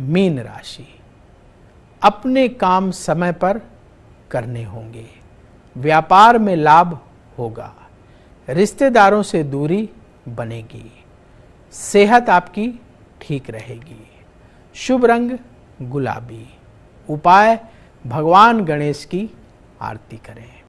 mean राशि अपने काम समय पर करने होंगे व्यापार में लाभ होगा रिश्तेदारों से दूरी बनेगी सेहत आपकी ठीक रहेगी शुभ रंग गुलाबी उपाय भगवान गणेश की आरती करें